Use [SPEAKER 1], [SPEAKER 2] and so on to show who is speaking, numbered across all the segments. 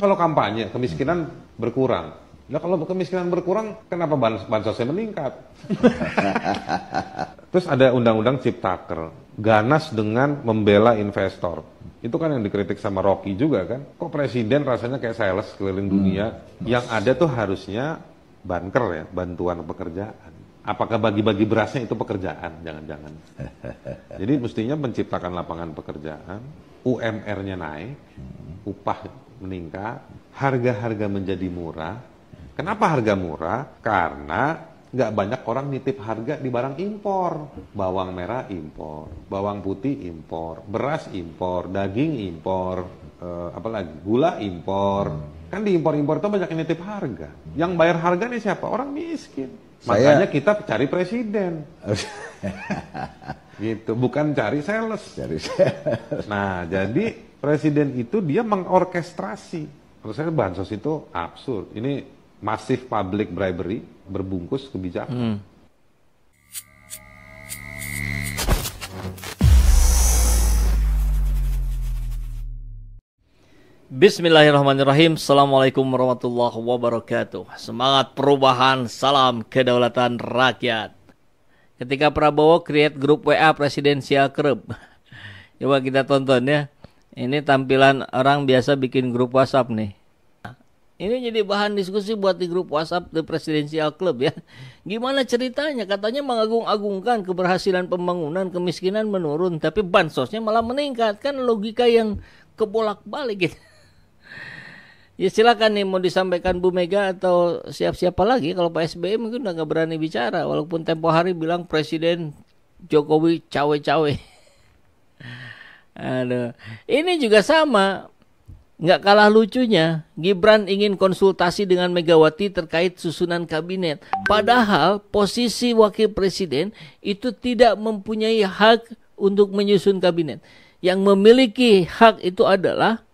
[SPEAKER 1] kalau kampanye kemiskinan berkurang. Nah kalau kemiskinan berkurang, kenapa bansosnya meningkat? Terus ada undang-undang ciptaker, ganas dengan membela investor. Itu kan yang dikritik sama Rocky juga kan. Kok presiden rasanya kayak sales keliling hmm. dunia, hmm. yang ada tuh harusnya banker ya, bantuan pekerjaan. Apakah bagi-bagi berasnya itu pekerjaan? Jangan-jangan. Jadi mestinya menciptakan lapangan pekerjaan, UMR-nya naik, upah meningkat, harga-harga menjadi murah. Kenapa harga murah? Karena nggak banyak orang nitip harga di barang impor. Bawang merah impor, bawang putih impor, beras impor, daging impor, eh, apalagi gula impor. Kan di impor-impor itu banyak nitip harga. Yang bayar harga nih siapa? Orang miskin. Makanya kita cari presiden. Gitu, bukan cari sales. Cari sales. Nah, jadi presiden itu dia mengorkestrasi. Menurut saya bansos itu absurd. Ini masif public bribery berbungkus kebijakan.
[SPEAKER 2] Hmm. Bismillahirrahmanirrahim Assalamualaikum warahmatullahi wabarakatuh Semangat perubahan Salam kedaulatan rakyat ketika Prabowo create grup WA Presidensial Club. Coba kita tonton ya. Ini tampilan orang biasa bikin grup WhatsApp nih. Ini jadi bahan diskusi buat di grup WhatsApp The Presidential Club ya. Gimana ceritanya? Katanya mengagung-agungkan keberhasilan pembangunan, kemiskinan menurun, tapi bansosnya malah meningkatkan logika yang kebolak-balik gitu. Ya silakan nih mau disampaikan Bu Mega atau siapa siapa lagi kalau Pak SBY mungkin udah nggak berani bicara walaupun tempo hari bilang Presiden Jokowi cawe-cawe. Aduh, ini juga sama. Nggak kalah lucunya, Gibran ingin konsultasi dengan Megawati terkait susunan kabinet. Padahal posisi wakil presiden itu tidak mempunyai hak untuk menyusun kabinet. Yang memiliki hak itu adalah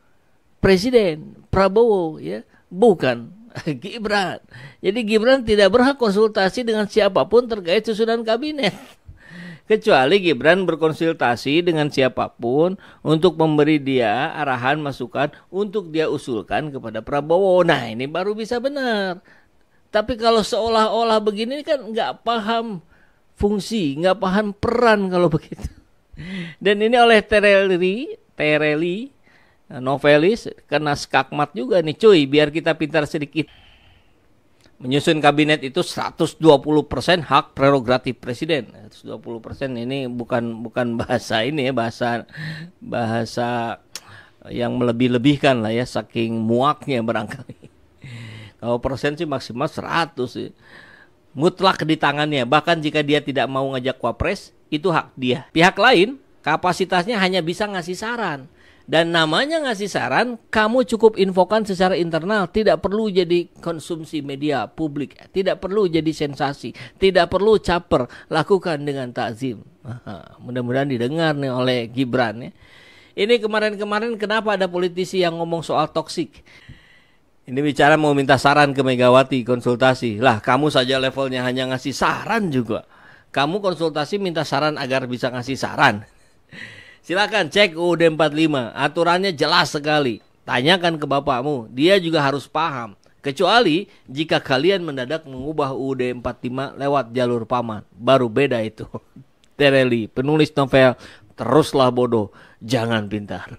[SPEAKER 2] presiden Prabowo ya bukan Gibran. Jadi Gibran tidak berhak konsultasi dengan siapapun terkait susunan kabinet. Kecuali Gibran berkonsultasi dengan siapapun untuk memberi dia arahan masukan untuk dia usulkan kepada Prabowo. Nah ini baru bisa benar. Tapi kalau seolah-olah begini kan nggak paham fungsi, nggak paham peran kalau begitu. Dan ini oleh Tereli, Tereli Eh, novelis kena skakmat juga nih cuy biar kita pintar sedikit menyusun kabinet itu 120% hak prerogatif presiden 120% ini bukan bukan bahasa ini ya bahasa bahasa yang melebih-lebihkan lah ya saking muaknya barangkali kalau persen sih maksimal 100 sih. mutlak di tangannya bahkan jika dia tidak mau ngajak wapres itu hak dia pihak lain kapasitasnya hanya bisa ngasih saran dan namanya ngasih saran, kamu cukup infokan secara internal, tidak perlu jadi konsumsi media publik, tidak perlu jadi sensasi, tidak perlu caper, lakukan dengan takzim. Mudah-mudahan didengar nih oleh Gibran ya. Ini kemarin-kemarin kenapa ada politisi yang ngomong soal toksik? Ini bicara mau minta saran ke Megawati konsultasi. Lah, kamu saja levelnya hanya ngasih saran juga. Kamu konsultasi minta saran agar bisa ngasih saran. Silakan cek UUD 45, aturannya jelas sekali. Tanyakan ke bapakmu, dia juga harus paham. Kecuali jika kalian mendadak mengubah UUD 45 lewat jalur paman, baru beda itu. Tereli, penulis novel, teruslah bodoh, jangan pintar.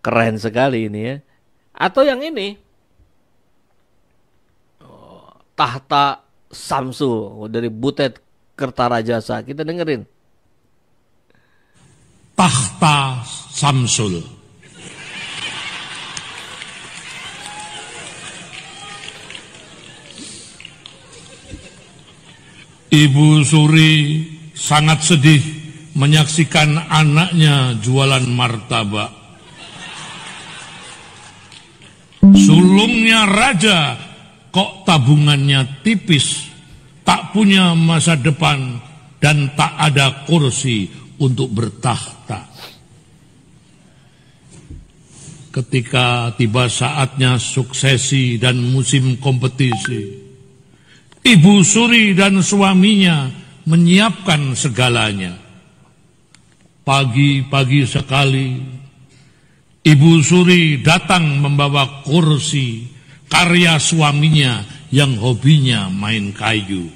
[SPEAKER 2] Keren sekali ini ya. Atau yang ini, oh, tahta Samsu dari Butet Kertarajasa. Kita dengerin
[SPEAKER 3] tahta Samsul. Ibu Suri sangat sedih menyaksikan anaknya jualan martabak. Sulungnya raja, kok tabungannya tipis, tak punya masa depan dan tak ada kursi untuk bertahta. Ketika tiba saatnya suksesi dan musim kompetisi, Ibu Suri dan suaminya menyiapkan segalanya. Pagi-pagi sekali, Ibu Suri datang membawa kursi karya suaminya yang hobinya main kayu.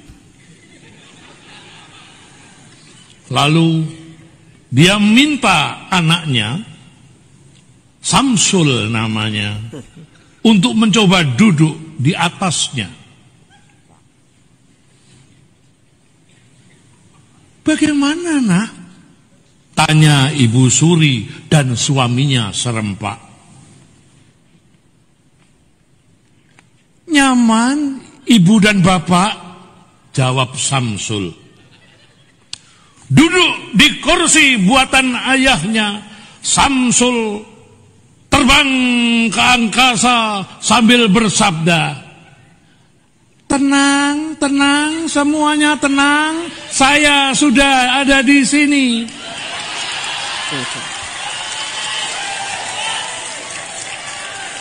[SPEAKER 3] Lalu dia minta anaknya, Samsul namanya, untuk mencoba duduk di atasnya. Bagaimana nak? Tanya Ibu Suri dan suaminya serempak. Nyaman ibu dan bapak? Jawab Samsul duduk di kursi buatan ayahnya Samsul terbang ke angkasa sambil bersabda Tenang, tenang, semuanya tenang. Saya sudah ada di sini.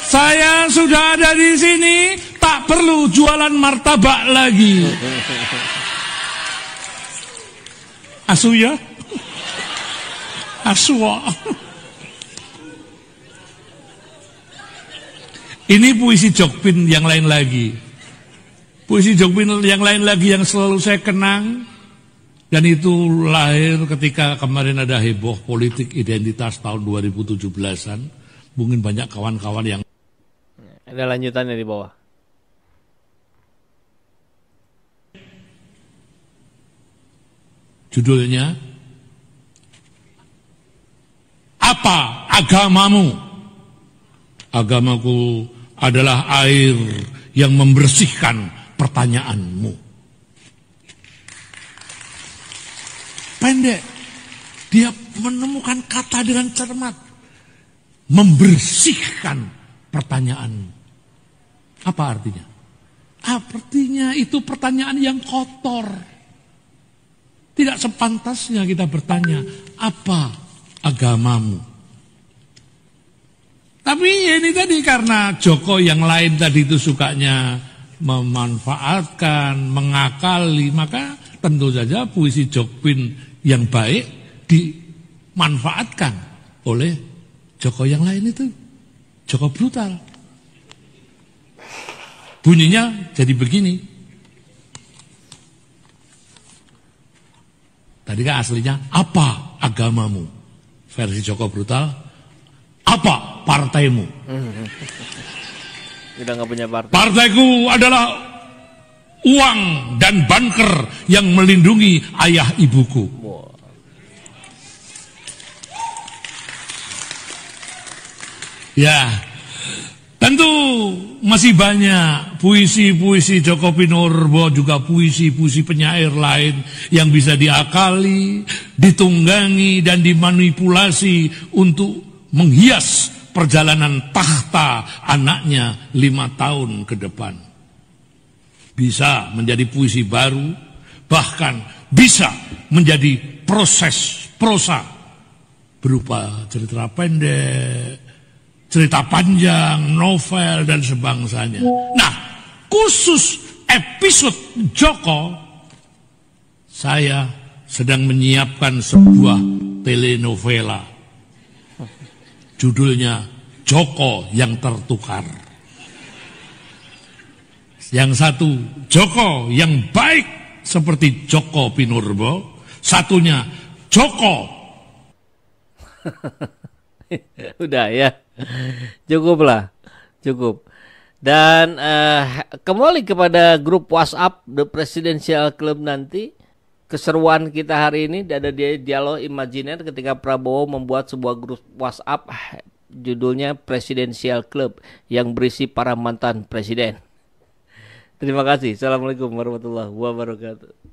[SPEAKER 3] Saya sudah ada di sini, tak perlu jualan martabak lagi. Asu ya, Aswa. Ini puisi Jokpin yang lain lagi. Puisi Jokpin yang lain lagi yang selalu saya kenang. Dan itu lahir ketika kemarin ada heboh politik identitas tahun 2017-an. Mungkin banyak kawan-kawan yang...
[SPEAKER 2] Ada lanjutannya di bawah.
[SPEAKER 3] Judulnya Apa agamamu? Agamaku adalah air yang membersihkan pertanyaanmu. Pendek. Dia menemukan kata dengan cermat. Membersihkan pertanyaan. Apa artinya? Artinya itu pertanyaan yang kotor tidak sepantasnya kita bertanya, apa agamamu? Tapi iya, ini tadi karena Joko yang lain tadi itu sukanya memanfaatkan, mengakali, maka tentu saja puisi Jokpin yang baik dimanfaatkan oleh Joko yang lain itu. Joko brutal. Bunyinya jadi begini. Tadi kan aslinya apa agamamu? Versi Joko Brutal, apa partaimu?
[SPEAKER 2] Kita nggak punya partai.
[SPEAKER 3] Partaiku adalah uang dan banker yang melindungi ayah ibuku. Ya, Tentu masih banyak puisi-puisi Joko Pinurbo juga puisi-puisi penyair lain yang bisa diakali, ditunggangi dan dimanipulasi untuk menghias perjalanan tahta anaknya lima tahun ke depan. Bisa menjadi puisi baru, bahkan bisa menjadi proses prosa berupa cerita pendek, cerita panjang, novel dan sebangsanya. Nah, khusus episode Joko saya sedang menyiapkan sebuah telenovela. Judulnya Joko yang tertukar. Yang satu Joko yang baik seperti Joko Pinurbo, satunya Joko
[SPEAKER 2] Udah ya. cukup lah Cukup. Dan uh, kembali kepada grup WhatsApp The Presidential Club nanti keseruan kita hari ini ada di dialog imajiner ketika Prabowo membuat sebuah grup WhatsApp judulnya Presidential Club yang berisi para mantan presiden. Terima kasih. Assalamualaikum warahmatullahi wabarakatuh.